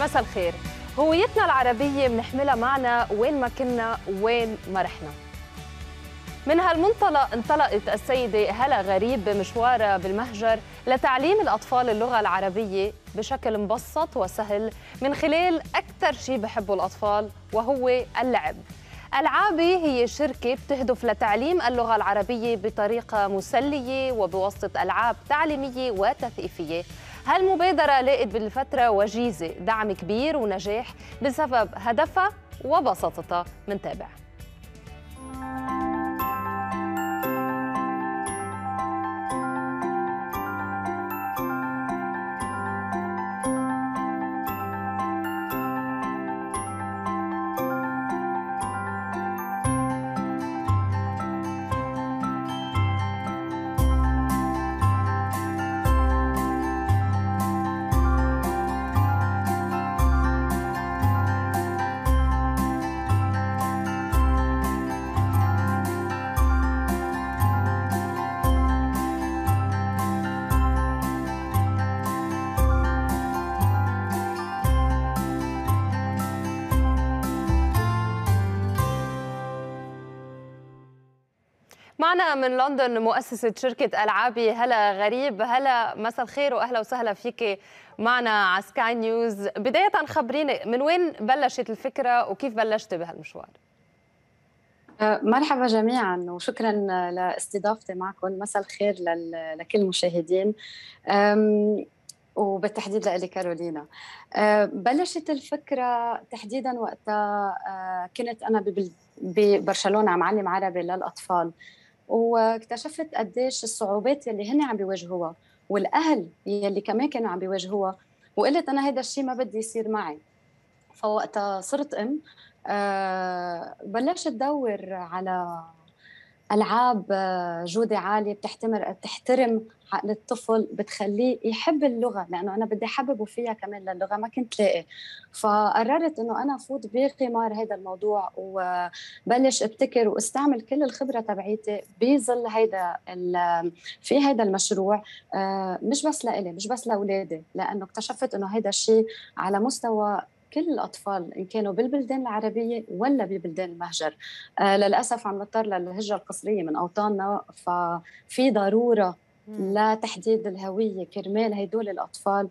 مساء الخير هويتنا العربية بنحملها معنا وين ما كنا وين ما رحنا من هالمنطلق انطلقت السيدة هلا غريب بمشوارها بالمهجر لتعليم الأطفال اللغة العربية بشكل مبسط وسهل من خلال أكثر شيء بحبه الأطفال وهو اللعب ألعابي هي شركة بتهدف لتعليم اللغة العربية بطريقة مسلية وبواسطة ألعاب تعليمية وتثقيفية هالمبادرة لقت بالفترة وجيزة دعم كبير ونجاح بسبب هدفها وبساطتها منتابع معنا من لندن مؤسسة شركة ألعابي هلا غريب هلا مساء الخير وأهلا وسهلا فيك معنا على سكاي نيوز بداية خبريني من وين بلشت الفكرة وكيف بلشت بهالمشوار أه، مرحبا جميعا وشكرا لاستضافتي معكم مساء الخير لكل المشاهدين وبالتحديد لإلي كارولينا أه، بلشت الفكرة تحديدا وقتها أه، كنت أنا ببرشلونة عم علم عربي للأطفال واكتشفت قديش الصعوبات يلي هن عم بيواجهوها والاهل يلي كمان كانوا عم بيواجهوها وقلت انا هذا الشيء ما بدي يصير معي فوقتها صرت ام آه، بلشت ادور على العاب آه، جوده عاليه بتحتمر بتحترم عقل الطفل بتخليه يحب اللغه لانه انا بدي حببه فيها كمان للغه ما كنت لاقي فقررت انه انا افوت بقمار هذا الموضوع وبلش ابتكر واستعمل كل الخبره تبعيتي بظل هيدا في هيدا المشروع آه، مش بس لإلي مش بس لاولادي لانه اكتشفت انه هيدا الشيء على مستوى الأطفال إن كانوا بالبلدان العربية ولا ببلدان المهجر آه، للأسف عم نضطر للهجرة القصرية من أوطاننا ففي ضرورة لتحديد الهوية كرمال هدول الأطفال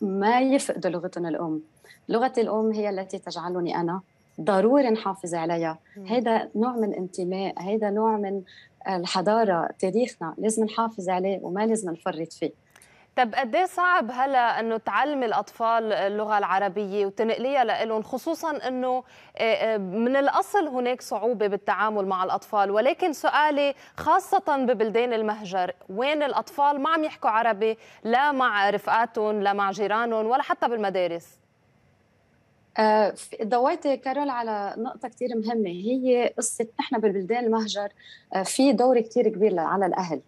ما يفقدوا لغتهم الأم لغتي الأم هي التي تجعلني أنا ضروري نحافظ عليها هذا نوع من انتماء هذا نوع من الحضارة تاريخنا لازم نحافظ عليه وما لازم نفرط فيه طب قد ايه صعب هلا انه تعلمي الاطفال اللغه العربيه وتنقليها لهم خصوصا انه آه، آه، من الاصل هناك صعوبه بالتعامل مع الاطفال ولكن سؤالي خاصه ببلدان المهجر وين الاطفال ما عم يحكوا عربي لا مع رفقاتهم لا مع جيرانهم ولا حتى بالمدارس ضويتي آه، كارول على نقطة كثير مهمة هي قصة نحن بالبلدان المهجر في دور كثير كبير على الأهل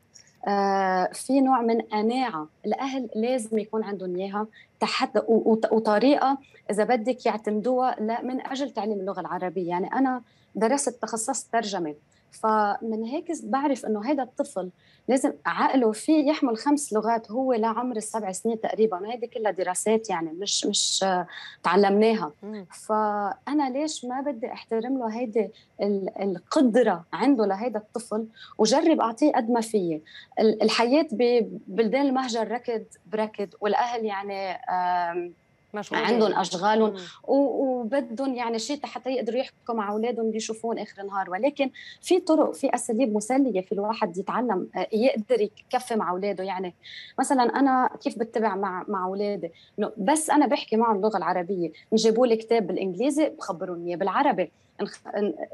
آه، في نوع من قناعه الاهل لازم يكون عندهم اياها تحت وطريقه اذا بدك يعتمدوها من اجل تعليم اللغه العربيه يعني انا درست تخصص ترجمه فمن هيك بعرف انه هذا الطفل لازم عقله فيه يحمل خمس لغات هو لعمر السبع سنين تقريبا هيدي كلها دراسات يعني مش مش تعلمناها فانا ليش ما بدي احترم له هيدي القدره عنده لهيدا الطفل وجرب اعطيه قد ما فيي الحياه ببلدان المهجر ركض بركض والاهل يعني مشغولين. عندهم اشغالهم وبدهم يعني شيء حتى يقدروا يحكوا مع اولادهم بيشوفون اخر النهار ولكن في طرق في اساليب مسليه في الواحد يتعلم آه، يقدر يكفي مع اولاده يعني مثلا انا كيف بتبع مع مع اولادي بس انا بحكي معهم اللغه العربيه نجيبوا لي كتاب بالانجليزي بخبرهم اياه بالعربي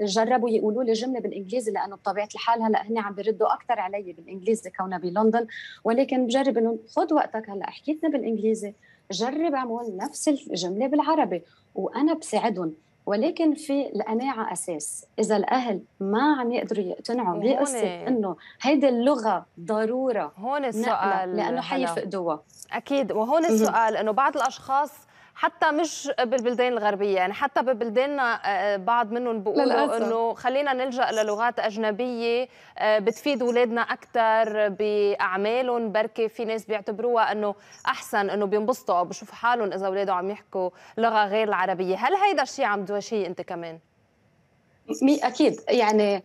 جربوا يقولوا لي جمله بالانجليزي لانه بطبيعه الحال هلا هن عم بيردوا اكثر علي بالانجليزي كونه بلندن ولكن بجرب انه خذ وقتك هلا حكيتنا بالانجليزي جرب اعمل نفس الجمله بالعربي وانا بساعدهم ولكن في القناعة أساس إذا الأهل ما عم يقدروا يقتنعوا إيه، بقصة إنه هيدي اللغة ضرورة هون السؤال لأنه حيفقدوها أكيد وهون السؤال إنه بعض الأشخاص حتى مش بالبلدان الغربيه يعني حتى ببلداننا آه، آه، بعض منهم بيقولوا انه خلينا نلجا للغات اجنبيه آه، بتفيد اولادنا اكثر باعمالهم بركي في ناس بيعتبروها انه احسن انه بينبسطوا او بشوفوا حالهم اذا اولادهم عم يحكوا لغه غير العربيه هل هيدا الشيء عم تواجهيه انت كمان اكيد يعني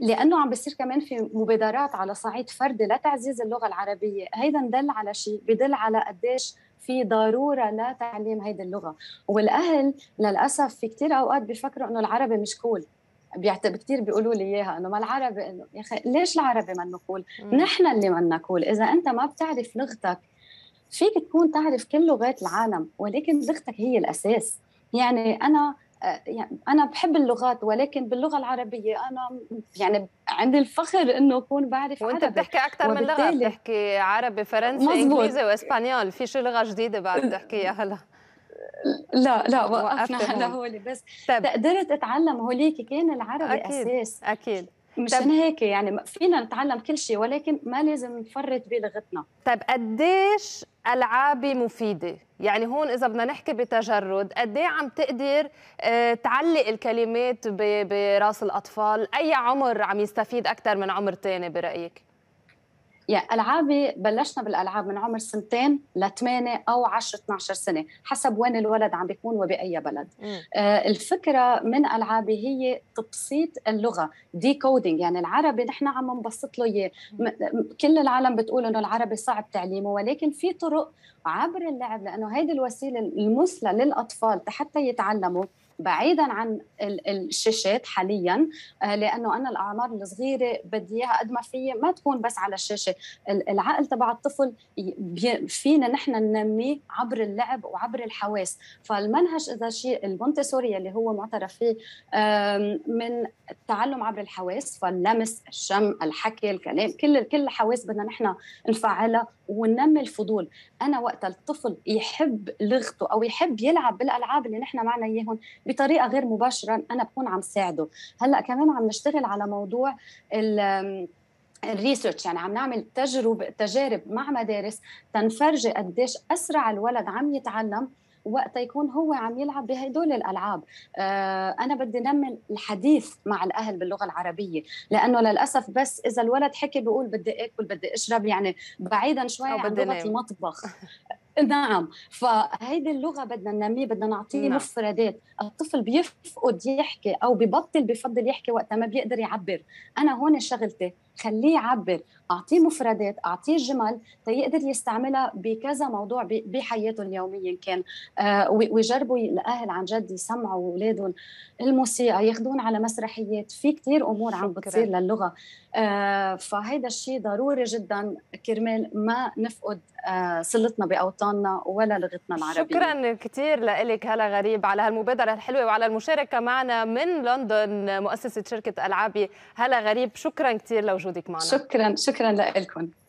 لانه عم بيصير كمان في مبادرات على صعيد فردي لتعزيز اللغه العربيه هيدا ندل على شيء بدل على قديش في ضروره لتعليم هيدي اللغه والاهل للاسف في كثير اوقات بيفكروا انه العربي مش كول بيعتب كثير بيقولوا لي اياها انه ما العربي انه يا اخي ليش العربي منه كول؟ نحن اللي منا كول، اذا انت ما بتعرف لغتك فيك تكون تعرف كل لغات العالم ولكن لغتك هي الاساس، يعني انا آه، يعني انا بحب اللغات ولكن باللغه العربيه انا يعني عندي الفخر انه اكون بعرف وانت عربي. بتحكي اكثر من لغه بتحكي عربي فرنسي مزبوط. انجليزي واسبانيول في شو لغه جديده بعد تحكيها هلا لا لا وقفنا هلا هولي بس طيب. اتعلم هوليك كان العربي أكيد. اساس اكيد مشان هيك يعني فينا نتعلم كل شيء ولكن ما لازم نفرط بلغتنا طيب قديش العابي مفيده يعني هون اذا بدنا نحكي بتجرد قد إيه عم تقدر آه، تعلق الكلمات براس الاطفال اي عمر عم يستفيد اكثر من عمر ثاني برايك يعني العابي بلشنا بالالعاب من عمر سنتين لثمانيه او 10 12 سنه حسب وين الولد عم بيكون وباي بلد آه الفكره من العابي هي تبسيط اللغه ديكودينج يعني العربي نحن عم نبسط له اياه كل العالم بتقول انه العربي صعب تعليمه ولكن في طرق عبر اللعب لانه هيدي الوسيله المثلى للاطفال حتى يتعلموا بعيدا عن الشاشات حاليا آه، لانه انا الاعمار الصغيره بدي اياها قد ما في ما تكون بس على الشاشه العقل تبع الطفل فينا نحن ننميه عبر اللعب وعبر الحواس فالمنهج اذا شيء المونتسوري اللي هو معترف فيه من التعلم عبر الحواس فاللمس الشم الحكي الكلام كل كل الحواس بدنا نحن نفعلها وننمي الفضول انا وقت الطفل يحب لغته او يحب يلعب بالالعاب اللي نحن معنا اياهم بطريقه غير مباشره انا بكون عم ساعده هلا كمان عم نشتغل على موضوع ال الريسيرش يعني عم نعمل تجرب تجارب مع مدارس تنفرجي قديش اسرع الولد عم يتعلم وقت يكون هو عم يلعب بهدول الالعاب آه انا بدي نمي الحديث مع الاهل باللغه العربيه لانه للاسف بس اذا الولد حكي بيقول بدي اكل بدي اشرب يعني بعيدا شوي عن لغه المطبخ نعم فهيدي اللغه بدنا ننميه بدنا نعطيه نعم. مفردات الطفل بيفقد يحكي او ببطل بفضل يحكي وقتها ما بيقدر يعبر انا هون شغلتي خليه يعبر اعطيه مفردات اعطيه جمل تيقدر يستعملها بكذا موضوع بحياته اليوميه كان آه، ويجربوا الاهل عن جد يسمعوا اولادهم الموسيقى ياخذون على مسرحيات في كثير امور عم بتصير للغه آه، فهيدا الشيء ضروري جدا كرمال ما نفقد آه، صلتنا باوطاننا ولا لغتنا العربيه شكرا كثير لك هلا غريب على هالمبادره الحلوه وعلى المشاركه معنا من لندن مؤسسه شركه العابي هلا غريب شكرا كثير لوجودك وجودك معنا شكرا شكرا لكم